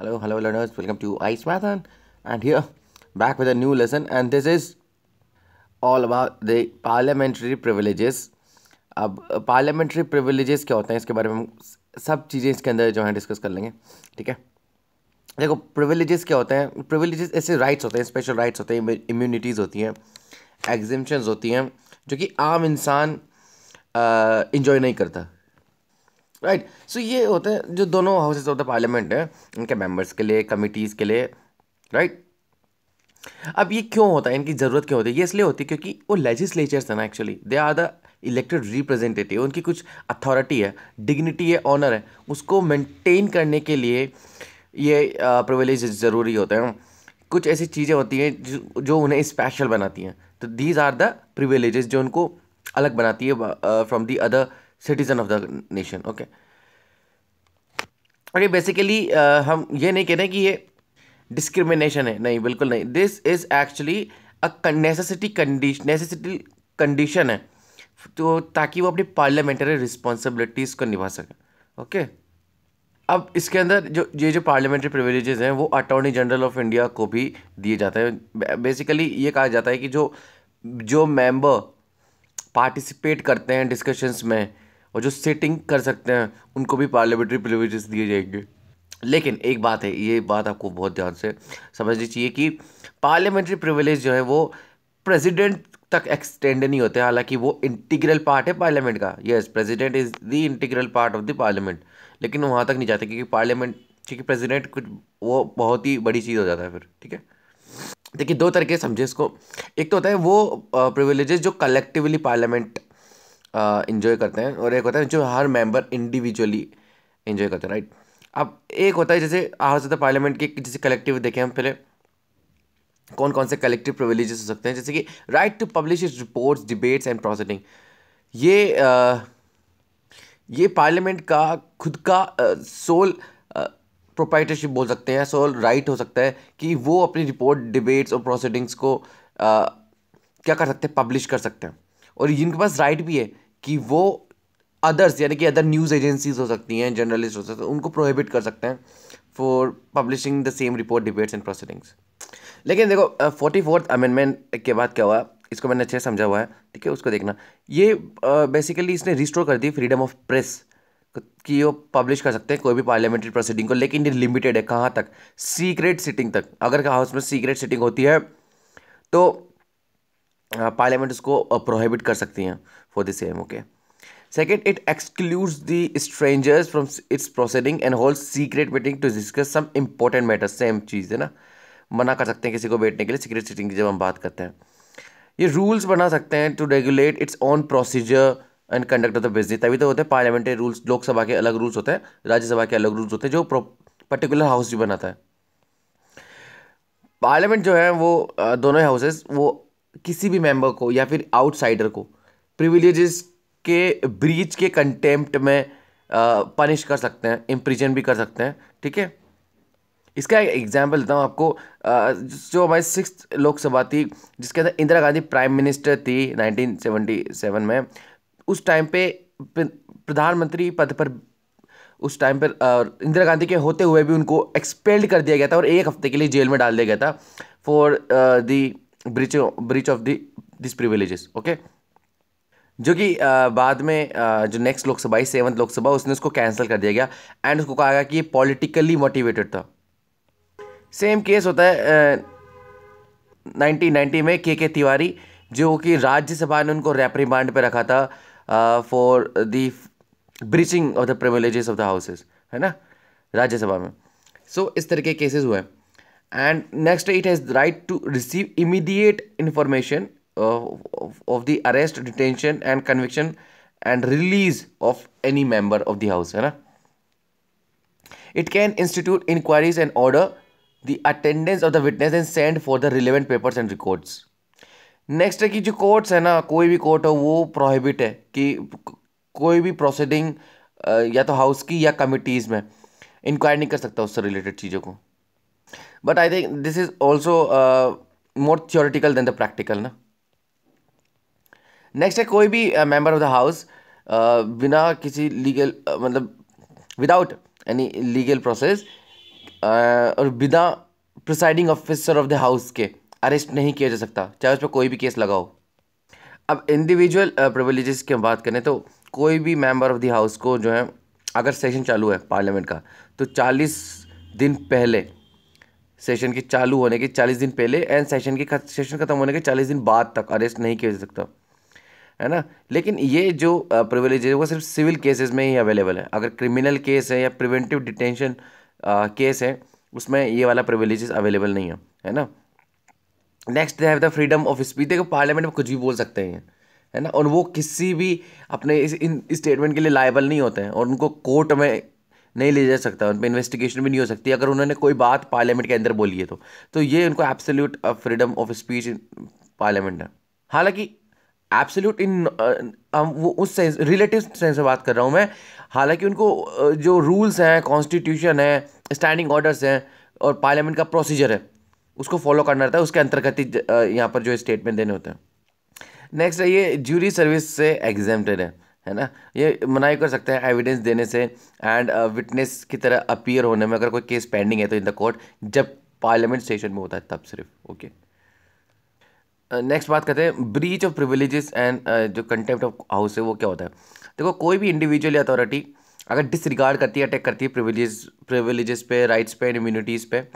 hello hello learners welcome to ice marathon and here back with a new lesson and this is all about the parliamentary privileges अब parliamentary privileges क्या होते हैं इसके बारे में हम सब चीज़ें इसके अंदर जो है डिस्कस कर लेंगे ठीक है देखो प्रिविलेजेस क्या होते हैं प्रिविलेजेस ऐसे राइट्स होते हैं स्पेशल राइट्स होते हैं इम्यूनिटीज़ होती हैं एग्जिम्शंस होती हैं जो कि आम इंसान इन्जॉय नहीं करता राइट सो ये होता है जो दोनों हाउसेज ऑफ द पार्लियामेंट है इनके मेंबर्स के लिए कमिटीज़ के लिए राइट अब ये क्यों होता है इनकी ज़रूरत क्यों होती है ये इसलिए होती है क्योंकि वो लेजिस्लेचर्स है ना actually they are the elected representative उनकी कुछ अथॉरिटी है डिग्निटी है ऑनर है उसको मेंटेन करने के लिए ये प्रिविलेज ज़रूरी होते हैं कुछ ऐसी चीज़ें होती हैं जो, उन्हें स्पेशल बनाती हैं तो दीज आर द प्रिवेलेज जो उनको अलग बनाती है from the other citizen of the nation okay और ये बेसिकली हम ये नहीं कह रहे कि ये डिस्क्रिमिनेशन है नहीं बिल्कुल नहीं this is actually a necessity condition necessity condition है तो ताकि वो अपनी पार्लियामेंट्री रिस्पॉन्सिबिलिटीज़ को निभा सकें ओके अब इसके अंदर जो ये जो पार्लियामेंट्री प्रिविलेजेस हैं वो अटॉर्नी जनरल ऑफ इंडिया को भी दिए जाते हैं बेसिकली ये कहा जाता है कि जो जो मेंबर पार्टिसिपेट करते हैं डिस्कशंस में और जो सिटिंग कर सकते हैं उनको भी पार्लियामेंट्री प्रिविलेजेस दिए जाएंगे लेकिन एक बात है ये बात आपको बहुत ध्यान से समझनी चाहिए कि पार्लियामेंट्री प्रिविलेज जो है वो प्रेसिडेंट तक एक्सटेंड नहीं होते हालांकि वो इंटीग्रल पार्ट है पार्लियामेंट का yes president is the integral part of the parliament लेकिन वहाँ तक नहीं जाते क्योंकि पार्लियामेंट क्योंकि प्रेसिडेंट कुछ वो बहुत ही बड़ी चीज़ हो जाता है फिर ठीक है देखिए दो तरीके समझे इसको एक तो होता है वो प्रिविलेजेस जो कलेक्टिवली पार्लियामेंट इन्जॉय करते हैं और एक होता है जो हर मेंबर इंडिविजुअली इन्जॉय करते हैं राइट अब एक होता है जैसे हाउस ऑफ द पार्लियामेंट के जैसे कलेक्टिव देखें हम पहले कौन कौन से कलेक्टिव प्रिविलेजेस हो सकते हैं जैसे कि right to publish its reports debates and proceeding ये आ, ये पार्लियामेंट का खुद का सोल प्रोपाइटरशिप बोल सकते हैं सोल राइट हो सकता है कि वो अपनी रिपोर्ट डिबेट्स और प्रोसीडिंग्स को आ, क्या कर सकते हैं पब्लिश कर सकते हैं और जिनके पास राइट भी है कि वो अदर्स यानी कि अदर न्यूज़ एजेंसीज हो सकती हैं जर्नलिस्ट हो सकते हैं उनको प्रोहिबिट कर सकते हैं for publishing the same report debates and proceedings लेकिन देखो फोर्टी फोर्थ अमेंडमेंट के बाद क्या हुआ इसको मैंने अच्छे से समझा हुआ है ठीक है उसको देखना ये बेसिकली इसने रिस्टोर कर दी फ्रीडम ऑफ प्रेस कि वो पब्लिश कर सकते हैं कोई भी पार्लियामेंट्री प्रोसीडिंग को लेकिन ये लिमिटेड है कहाँ तक सीक्रेट सिटिंग तक अगर हाउस में सीक्रेट सिटिंग होती है तो पार्लियामेंट उसको प्रोहिबिट कर सकती हैं for the same okay second it excludes the strangers from its proceeding and hold secret meeting to discuss some important matters same चीज़ है ना मना कर सकते हैं किसी को बैठने के लिए सीक्रेट सीटिंग की जब हम बात करते हैं ये रूल्स बना सकते हैं to regulate its own procedure and conduct of the business तभी तो होते हैं पार्लियामेंट रूल्स लोकसभा के अलग रूल्स होते हैं राज्यसभा के अलग रूल्स होते हैं जो पर्टिकुलर हाउस भी बनाता है पार्लियामेंट जो है वो दोनों हाउसेस वो किसी भी मेंबर को या फिर आउटसाइडर को प्रिविलेजेस के ब्रीच के कंटेम्प्ट में पनिश कर सकते हैं इम्प्रिजन भी कर सकते हैं ठीक है इसका एक एग्जाम्पल देता हूँ आपको जो हमारी सिक्स लोकसभा थी जिसके अंदर इंदिरा गांधी प्राइम मिनिस्टर थी 1977 में उस टाइम पे प्रधानमंत्री पद पर उस टाइम पर इंदिरा गांधी के होते हुए भी उनको एक्सपेल्ड कर दिया गया था और एक हफ्ते के लिए जेल में डाल दिया गया था for the breach breach of the this privileges okay जो कि बाद में जो नेक्स्ट लोकसभा सेवंथ लोकसभा उसने उसको कैंसिल कर दिया गया एंड उसको कहा गया कि ये पॉलिटिकली मोटिवेटेड था सेम केस होता है नाइनटीन नाइन्टी में के के तिवारी जो कि राज्यसभा ने उनको रेप्रीमांड पे रखा था for the breaching of the privileges of the houses है ना राज्यसभा में सो so, इस तरह के केसेस हुए हैं and next it has the right to receive immediate information of, of, of the arrest detention and conviction and release of any member of the house hai na it can institute inquiries and order the attendance of the witness and send for the relevant papers and records next है कि जो courts है ना कोई भी court हो वो prohibit है कि कोई भी प्रोसीडिंग या तो हाउस की या कमिटीज़ में इंक्वायरी नहीं कर सकता उससे रिलेटेड चीज़ों को but I think this is also more theoretical than the practical ना नेक्स्ट है कोई भी मेंबर ऑफ द हाउस बिना किसी लीगल uh, मतलब विदाउट एनी लीगल प्रोसेस और बिना presiding officer of the house के अरेस्ट नहीं किया जा सकता चाहे उस पर कोई भी केस लगाओ अब इंडिविजुअल प्रिविलेजेस uh, की हम बात करें तो कोई भी मेंबर ऑफ द हाउस को जो है अगर सेशन चालू है पार्लियामेंट का तो 40 दिन पहले सेशन के चालू होने के चालीस दिन पहले एंड सेशन की सेशन खत्म होने के चालीस दिन बाद तक अरेस्ट नहीं किया जा सकता है ना लेकिन ये जो प्रिविलेज है वो सिर्फ सिविल केसेस में ही अवेलेबल है अगर क्रिमिनल केस है या प्रिवेंटिव डिटेंशन केस है उसमें ये वाला प्रिविलेज अवेलेबल नहीं है है ना next they have the freedom of speech देखो पार्लियामेंट में कुछ भी बोल सकते हैं है ना और वो किसी भी अपने इस इन स्टेटमेंट के लिए लाइबल नहीं होते हैं और उनको कोर्ट में नहीं ले जा सकता उन पर इन्वेस्टिगेशन भी नहीं हो सकती अगर उन्होंने कोई बात पार्लियामेंट के अंदर बोली है तो तो ये उनको absolute freedom of speech in parliament है हालांकि एब्सोल्यूट इन uh, हम वो उस सेंस रिलेटिव सेंस से बात कर रहा हूँ मैं हालांकि उनको uh, जो रूल्स हैं कॉन्स्टिट्यूशन है स्टैंडिंग ऑर्डर्स हैं और पार्लियामेंट का प्रोसीजर है उसको फॉलो करना रहता है उसके अंतर्गत ही uh, यहाँ पर जो स्टेटमेंट देने होते हैं नेक्स्ट है ये ज्यूरी सर्विस से एग्जेम्प्टेड है है ना ये मनाही कर सकते हैं एविडेंस देने से एंड विटनेस uh, की तरह अपीयर होने में अगर कोई केस पेंडिंग है तो इन द कोर्ट जब पार्लियामेंट सेशन में होता है तब सिर्फ ओके नेक्स्ट uh, बात करते हैं ब्रीच ऑफ प्रिविलेजेस एंड जो कंटेम्प्ट ऑफ हाउस है वो क्या होता है देखो कोई भी इंडिविजुअल अथॉरिटी अगर डिसरिगार्ड करती है अटैक करती है प्रिविलेज प्रिविलेजेस पे राइट्स पे इम्यूनिटीज़ पे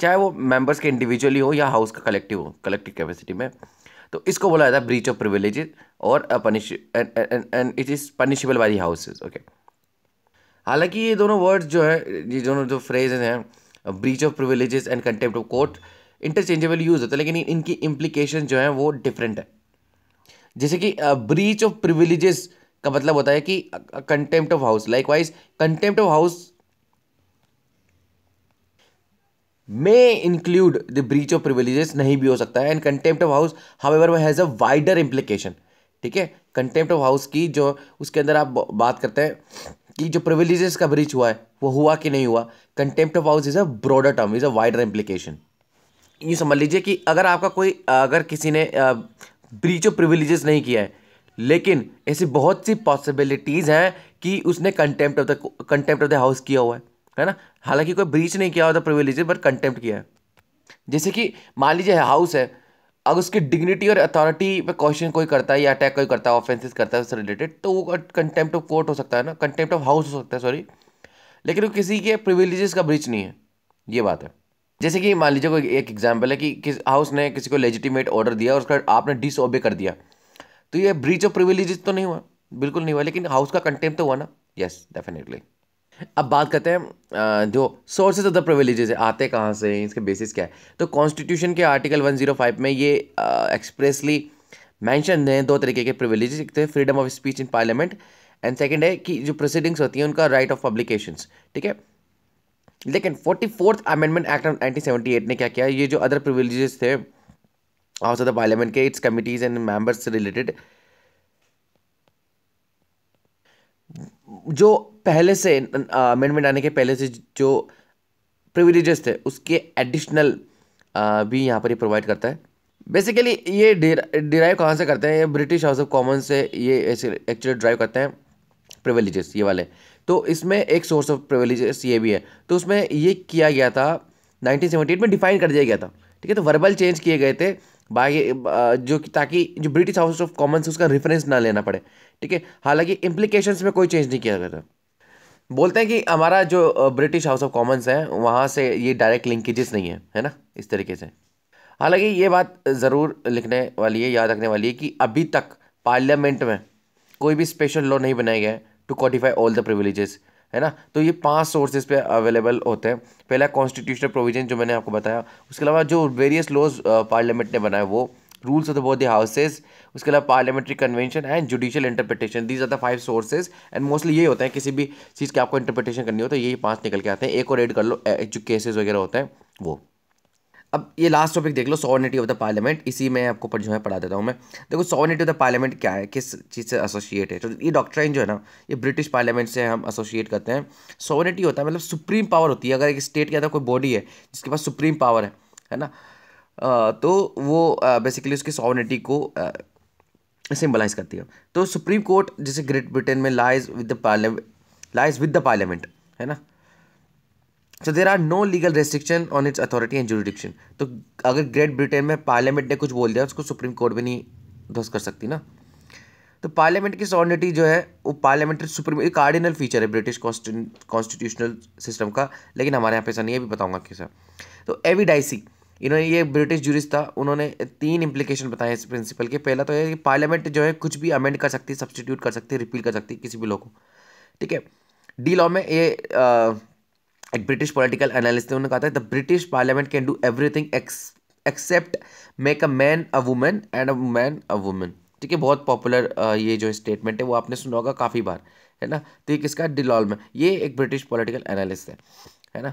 चाहे वो मेंबर्स के इंडिविजुअली हो या हाउस का कलेक्टिव हो कलेक्टिव कैपेसिटी में तो इसको बोला जाता है ब्रीच ऑफ प्रिविलेज और it is punishable by the houses okay हालांकि ये दोनों वर्ड्स जो है ये दोनों जो फ्रेज हैं breach of privilege and contempt of court interchangeable use होता है लेकिन इनकी इम्प्लीकेशन जो है वो डिफरेंट है जैसे कि ब्रीच ऑफ प्रिविलेज का मतलब होता है कि contempt of house likewise contempt of house may include the breach of privileges नहीं भी हो सकता है and contempt of house however has a wider implication ठीक है कंटेम्प्ट ऑफ हाउस की जो उसके अंदर आप बात करते हैं कि जो प्रिविलेजेस का ब्रीच हुआ है वो हुआ कि नहीं हुआ contempt of house is a broader term is a wider implication ये समझ लीजिए कि अगर आपका कोई अगर किसी ने ब्रीच ऑफ प्रिविलेजेस नहीं किया है लेकिन ऐसी बहुत सी पॉसिबिलिटीज़ हैं कि उसने contempt of the contempt of the house किया हुआ है है ना हालांकि कोई ब्रीच नहीं किया होता प्रिविलेज बट कंटेम्प्ट किया है जैसे कि मान लीजिए हाउस है अगर उसकी डिग्निटी और अथॉरिटी पे क्वेश्चन कोई करता है या अटैक कोई करता है ऑफेंसेस करता है उससे रिलेटेड तो वो कंटेम्प्ट ऑफ कोर्ट हो सकता है ना कंटेम्प्ट ऑफ हाउस हो सकता है सॉरी लेकिन वो किसी के प्रिविलेजेस का ब्रीच नहीं है ये बात है जैसे कि मान लीजिए कोई एक एग्जाम्पल है कि किस हाउस ने किसी को लेजिटिमेट ऑर्डर दिया और उसका आपने डिस कर दिया तो ये ब्रीच ऑफ प्रिविलेजेस तो नहीं हुआ बिल्कुल नहीं हुआ लेकिन हाउस का कंटेम्प्ट तो हुआ ना यस डेफिनेटली अब बात करते हैं जो सोर्सेज ऑफ द प्रिविलेजेस है आते कहाँ से हैं इसके बेसिस क्या है तो कॉन्स्टिट्यूशन के आर्टिकल 105 में ये एक्सप्रेसली मैंशन है दो तरीके के प्रिविलेजेस एक तो है freedom of speech in parliament and second है कि जो प्रोसीडिंग्स होती हैं उनका राइट ऑफ पब्लिकेशन ठीक है लेकिन forty fourth amendment act of nineteen seventy eight ने क्या किया ये जो अदर प्रिविलेजेस थे हाउस ऑफ द पार्लियामेंट के इट्स कमिटीज एंड मेंबर्स से रिलेटेड जो पहले से अमेंडमेंट आने के पहले से जो प्रिविलेजेस थे उसके एडिशनल भी यहाँ पर ये प्रोवाइड करता है बेसिकली ये डिराइव कहाँ से करते हैं ये ब्रिटिश हाउस ऑफ कॉमन से ये एक्चुअली ड्राइव करते हैं प्रिविलेजेस ये वाले तो इसमें एक सोर्स ऑफ प्रिविलेजेस ये भी है तो उसमें ये किया गया था 1978 में डिफाइन कर दिया गया था ठीक है तो वर्बल चेंज किए गए थे बाकी जो ताकि जो ब्रिटिश हाउस ऑफ कॉमन्स उसका रेफरेंस ना लेना पड़े ठीक है हालांकि इम्प्लीकेशन में कोई चेंज नहीं किया गया था बोलते हैं कि हमारा जो ब्रिटिश हाउस ऑफ कॉमन्स है वहाँ से ये डायरेक्ट लिंकेजेस नहीं है है ना इस तरीके से हालांकि ये बात ज़रूर लिखने वाली है याद रखने वाली है कि अभी तक पार्लियामेंट में कोई भी स्पेशल लॉ नहीं बनाया गया है to codify all the privileges है ना तो ये पांच सोर्सेज पे अवेलेबल होते हैं पहला कॉन्स्टिट्यूशनल प्रोविजन जो मैंने आपको बताया उसके अलावा जो वेरियस लॉज पार्लियामेंट ने बनाए वो rules of the both the houses उसके अलावा parliamentary convention and judicial interpretation these are the five sources and mostly यही होता है किसी भी चीज़ की आपको इंटरप्रिटेशन करनी हो तो यही पांच निकल के आते हैं एक और एड कर लो जो केसेज वगैरह होते हैं वो अब ये लास्ट टॉपिक देख लो सॉवर्निटी ऑफ द पार्लियामेंट इसी में आपको जो है पढ़ा देता हूँ मैं देखो सॉवर्निटी ऑफ द पार्लियामेंट क्या है किस चीज़ से एसोसिएट है तो ये डॉक्ट्राइन जो है ना ये ब्रिटिश पार्लियामेंट से हम एसोसिएट करते हैं सॉवर्निटी होता है मतलब सुप्रीम पावर होती है अगर एक स्टेट के अंदर कोई बॉडी है जिसके पास सुप्रीम पावर है है ना तो वो बेसिकली उसकी सॉवर्निटी को सिम्बलाइज करती है तो सुप्रीम कोर्ट जैसे ग्रेट ब्रिटेन में lies with the parliament lies with the parliament है ना so there are no legal restriction on its authority and jurisdiction तो अगर ग्रेट ब्रिटेन में पार्लियामेंट ने कुछ बोल दिया उसको सुप्रीम कोर्ट भी नहीं ध्वस्त कर सकती ना तो पार्लियामेंट की सॉर्निटी जो है वो पार्लियामेंट्री सुप्रीम एक कार्डिनल फीचर है ब्रिटिश कॉन्स्टिट्यूशनल सिस्टम का लेकिन हमारे यहाँ पे ऐसा नहीं है भी बताऊँगा कैसा तो एविडाइसी इन्होंने ये ब्रिटिश जूरिस था उन्होंने तीन इम्प्लीकेशन बताए इस प्रिंसिपल के पहला तो ये कि पार्लियामेंट जो है कुछ भी अमेंड कर सकती है सब्सटीट्यूट कर सकती है रिपील कर सकती है किसी भी लॉ को ठीक है डी लॉ में ये एक ब्रिटिश पॉलिटिकल एनालिस्ट ने उन्होंने कहा था the British parliament can do everything except make a man a woman and a man a woman ठीक है बहुत पॉपुलर ये जो स्टेटमेंट है वो आपने सुना होगा काफ़ी बार है ना तो ये किसका डिलॉल में ये एक ब्रिटिश पॉलिटिकल एनालिस्ट है है ना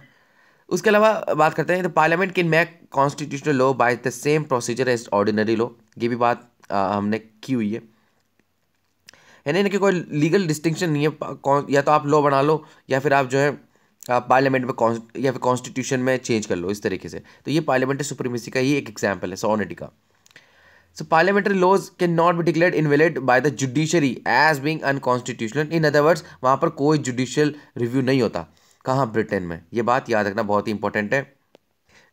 उसके अलावा बात करते हैं the parliament can make constitutional law by the same procedure as ordinary law ये भी बात आ, हमने की हुई है है ना कि कोई लीगल डिस्टिंक्शन नहीं है या तो आप लॉ बना लो या फिर आप जो है आप पार्लियामेंट में या फिर कॉन्स्टिट्यूशन में चेंज कर लो इस तरीके से तो ये पार्लियामेंट्री सुप्रीमेसी का ही एक एग्जाम्पल है सॉनिटी का parliamentary laws can not be declare invalid by the judiciary as being unconstitutional in other words वहाँ पर कोई जुडिशियल रिव्यू नहीं होता कहाँ ब्रिटेन में ये बात याद रखना बहुत ही इंपॉर्टेंट है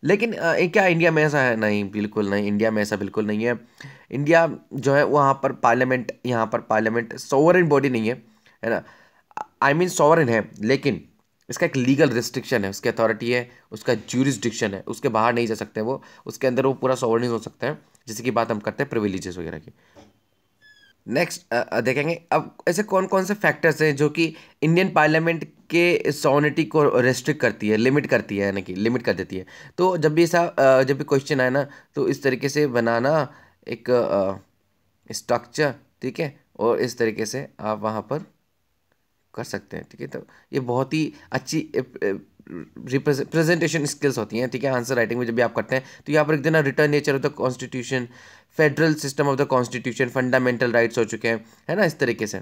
लेकिन ए, क्या इंडिया में ऐसा है नहीं बिल्कुल नहीं इंडिया में ऐसा बिल्कुल नहीं है इंडिया जो है वहाँ पर पार्लियामेंट यहाँ पर पार्लियामेंट सोवरन बॉडी नहीं है है ना आई मीन सोवरन है लेकिन इसका एक लीगल रिस्ट्रिक्शन है उसकी अथॉरिटी है उसका ज्यूरिस्डिक्शन है उसके बाहर नहीं जा सकते वो उसके अंदर वो पूरा सॉवर्निज हो सकता है जिसकी कि बात हम करते हैं प्रिविलेजेस वगैरह की नेक्स्ट देखेंगे अब ऐसे कौन कौन से फैक्टर्स हैं जो कि इंडियन पार्लियामेंट के सॉनिटी को रेस्ट्रिक्ट करती है लिमिट करती है यानी कि लिमिट कर देती है तो जब भी ऐसा जब भी क्वेश्चन आए ना तो इस तरीके से बनाना एक स्ट्रक्चर ठीक है और इस तरीके से आप वहाँ पर कर सकते हैं ठीक है तो ये बहुत ही अच्छी रिप्रेजेंटेशन स्किल्स होती हैं ठीक है आंसर राइटिंग में जब भी आप करते हैं तो यहाँ पर एक देना written nature of the constitution federal system of the constitution fundamental rights हो चुके हैं है ना इस तरीके से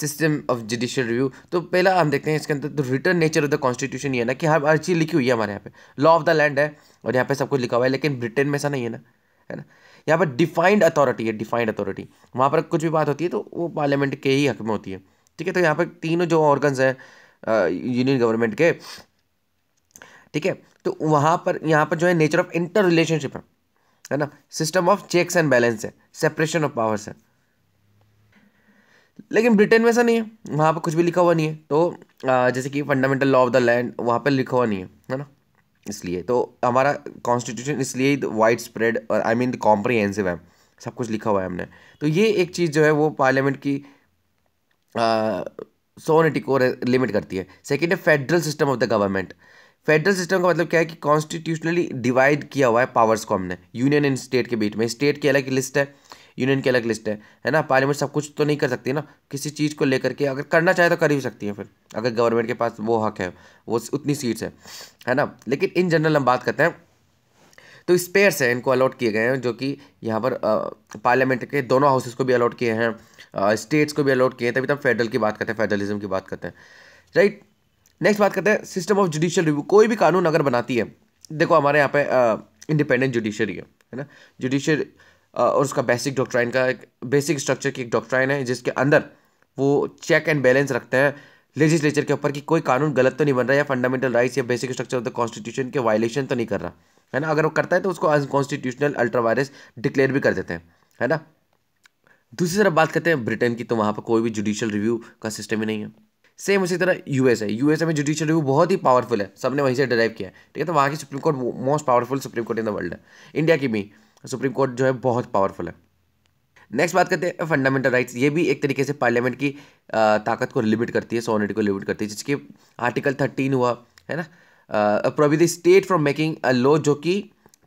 सिस्टम ऑफ जुडिशियल रिव्यू तो पहला हम देखते हैं इसके अंदर तो written nature of the constitution ये है ना कि हर हर चीज़ लिखी हुई है हमारे यहाँ पे लॉ ऑफ द लैंड है और यहाँ पे सब कुछ लिखा हुआ है लेकिन ब्रिटेन में ऐसा नहीं है ना है ना यहाँ पर डिफाइंड अथॉरिटी है डिफाइंड अथॉरिटी वहाँ पर कुछ भी बात होती है तो वो पार्लियामेंट के ही हक में होती है ठीक है तो यहाँ पर तीनों जो ऑर्गन्स हैं यूनियन गवर्नमेंट के ठीक है तो वहाँ पर यहाँ पर जो है नेचर ऑफ इंटर रिलेशनशिप है है ना system of checks and balance है सेपरेशन ऑफ पावर्स है लेकिन ब्रिटेन में ऐसा नहीं है वहाँ पर कुछ भी लिखा हुआ नहीं है तो आ, जैसे कि fundamental law of the land वहाँ पर लिखा हुआ नहीं है है ना इसलिए तो हमारा कॉन्स्टिट्यूशन इसलिए वाइड स्प्रेड और आई मीन कॉम्प्रिहेंसिव है सब कुछ लिखा हुआ है हमने तो ये एक चीज़ जो है वो पार्लियामेंट की सोनिटी को लिमिट करती है सेकेंड है federal system of the government federal system का मतलब क्या है कि कॉन्स्टिट्यूशनली डिवाइड किया हुआ है पावर्स को हमने यूनियन एंड स्टेट के बीच में स्टेट की अलग लिस्ट है यूनियन की अलग लिस्ट है है ना पार्लियामेंट सब कुछ तो नहीं कर सकती ना किसी चीज़ को लेकर के अगर करना चाहे तो कर ही सकती है फिर अगर गवर्नमेंट के पास वो हक है वो उतनी सीट्स है है ना लेकिन इन जनरल हम बात करते हैं तो स्पेयर्स हैं इनको अलॉट किए गए हैं जो कि यहाँ पर पार्लियामेंट के दोनों हाउसेस को भी अलॉट किए हैं स्टेट्स को भी अलॉट किए हैं तभी तब तो फेडरल की बात करते हैं फेडरलिज्म की बात करते हैं राइट नेक्स्ट बात करते हैं सिस्टम ऑफ जुडिशियल रिव्यू कोई भी कानून अगर बनाती है देखो हमारे यहाँ पे इंडिपेंडेंट जुडिशरी है है ना जुडिशियल और उसका बेसिक डॉक्ट्राइन का एक बेसिक स्ट्रक्चर की एक डॉक्ट्राइन है जिसके अंदर वो चेक एंड बैलेंस रखते हैं लेजिस्लेचर के ऊपर कि कोई कानून गलत तो नहीं बन रहा या फंडामेंटल राइट्स या basic structure of the constitution के वायलेशन तो नहीं कर रहा है ना अगर वो करता है तो उसको अनकॉन्स्टिट्यूशनल अल्ट्रा वायरस डिक्लेयर भी कर देते हैं है ना दूसरी तरफ बात करते हैं ब्रिटेन की तो वहाँ पर कोई भी जुडिशल रिव्यू का सिस्टम ही नहीं है सेम उसी तरह यू एस है यूएस में जुडिशियल रिव्यू बहुत ही पावरफुल है सबने वहीं से डराइव किया है ठीक है तो वहाँ की supreme court most powerful supreme court in the world है इंडिया की भी सुप्रीम कोर्ट जो है बहुत पावरफुल है नेक्स्ट बात करते हैं फंडामेंटल राइट्स ये भी एक तरीके से पार्लियामेंट की ताकत को लिमिट करती है सोनिटी को लिमिट करती है जिसके आर्टिकल थर्टीन हुआ है ना prohibit state from making a law जो कि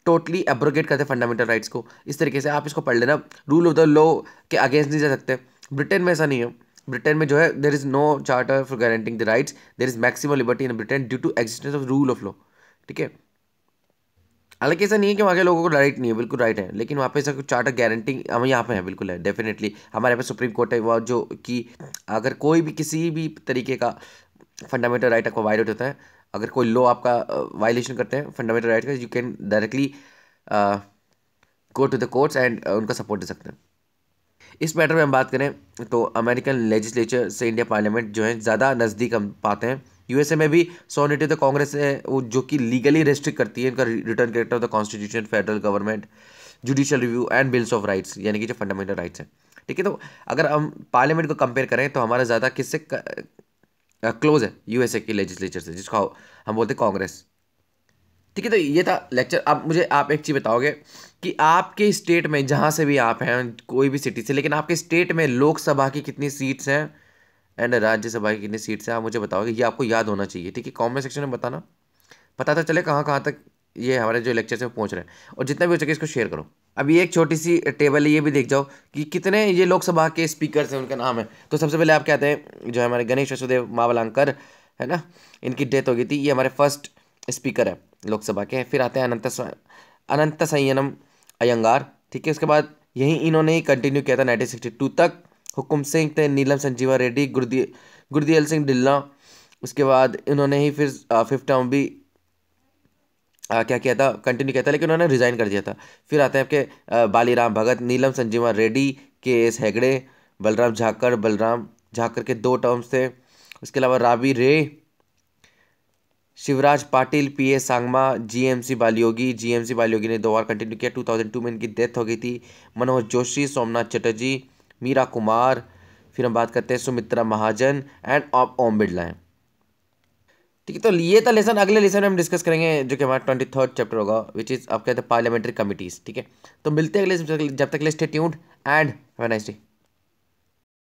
टोटली एब्रोगेट करते हैं फंडामेंटल राइट्स को इस तरीके से आप इसको पढ़ लेना रूल ऑफ द लॉ के अगेंस्ट नहीं जा सकते ब्रिटेन में ऐसा नहीं है ब्रिटेन में जो है there is no charter for guaranteeing the rights there is maximum liberty in Britain due to existence of rule of law ठीक है हालांकि ऐसा नहीं है कि वहाँ के लोगों को राइट नहीं है बिल्कुल राइट है लेकिन वहाँ पे ऐसा कुछ चार्टर गारंटी हम यहाँ पे है बिल्कुल है डेफिनेटली हमारे यहाँ पे सुप्रीम कोर्ट है वह जो कि अगर कोई भी किसी भी तरीके का फंडामेंटल राइट आपको वायलेट होता है अगर कोई लॉ आपका वायलेशन करते हैं फंडामेंटल राइट का you can directly go to the courts and उनका सपोर्ट दे सकते हैं इस मैटर में हम बात करें तो अमेरिकन लेजिस्लेचर से इंडिया पार्लियामेंट जो है ज़्यादा नज़दीक हम पाते हैं यूएसए में भी सोनिटी तो कांग्रेस है वो जो कि लीगली रेस्ट्रिक्ट करती है इनका written character of the constitution federal government judicial review and bills of rights यानी कि जो फंडामेंटल राइट्स हैं ठीक है तो अगर हम पार्लियामेंट को कंपेयर करें तो हमारा ज़्यादा किससे क्लोज है यूएसए की लेजिस्लेचर से जिसको हम बोलते हैं कांग्रेस ठीक है तो ये था लेक्चर अब मुझे आप एक चीज़ बताओगे कि आपके स्टेट में जहाँ से भी आप हैं कोई भी सिटी से लेकिन आपके स्टेट में लोकसभा की कितनी सीट्स हैं एंड राज्यसभा की कितनी सीट्स हैं आप मुझे बताओगे ये आपको याद होना चाहिए ठीक है कॉमेंट सेक्शन में बताना पता तो चले कहाँ कहाँ तक ये हमारे जो लेक्चर से पहुँच रहे हैं और जितना भी हो सके इसको शेयर करो अभी एक छोटी सी टेबल है ये भी देख जाओ कि कितने ये लोकसभा के स्पीकर्स हैं उनका नाम है तो सबसे पहले आप कहते हैं जो है हमारे गणेश वसुदेव मावलांकर है ना इनकी डेथ हो गई थी ये हमारे फर्स्ट स्पीकर है लोकसभा के फिर आते हैं अनंत अनंत संयनम अयंगार ठीक है उसके बाद यही इन्होंने ही कंटिन्यू किया था नाइनटीन सिक्सटी टू तक हुकुम सिंह थे नीलम संजीवा रेड्डी गुरदी गुरदियल सिंह ढिल्ला उसके बाद इन्होंने ही फिर फिफ्थ टर्म भी आ, क्या किया था कंटिन्यू किया था लेकिन उन्होंने रिज़ाइन कर दिया था फिर आते हैं आपके बालीराम भगत नीलम संजीवा रेड्डी के एस हेगड़े बलराम झाकर बलराम झाकर के दो टर्म्स थे उसके अलावा Rabi Ray Shivraj Patil P A Sangma G M C Balayogi G M C Balayogi ने दो बार कंटिन्यू किया टू थाउजेंड टू में इनकी डेथ हो गई थी मनोज जोशी सोमनाथ चटर्जी मीरा कुमार फिर हम बात करते हैं सुमित्रा महाजन एंड ऑफ ओम बिरला हैं ठीक है तो ये था लेसन अगले लेसन में हम डिस्कस करेंगे जो कि हमारा ट्वेंटी थर्ड चैप्टर होगा विच इज़ आप कहते हैं पार्लियामेंट्री कमिटीज़ ठीक है तो मिलते हैं अगले जब तक ले एंड हैव नाइस डे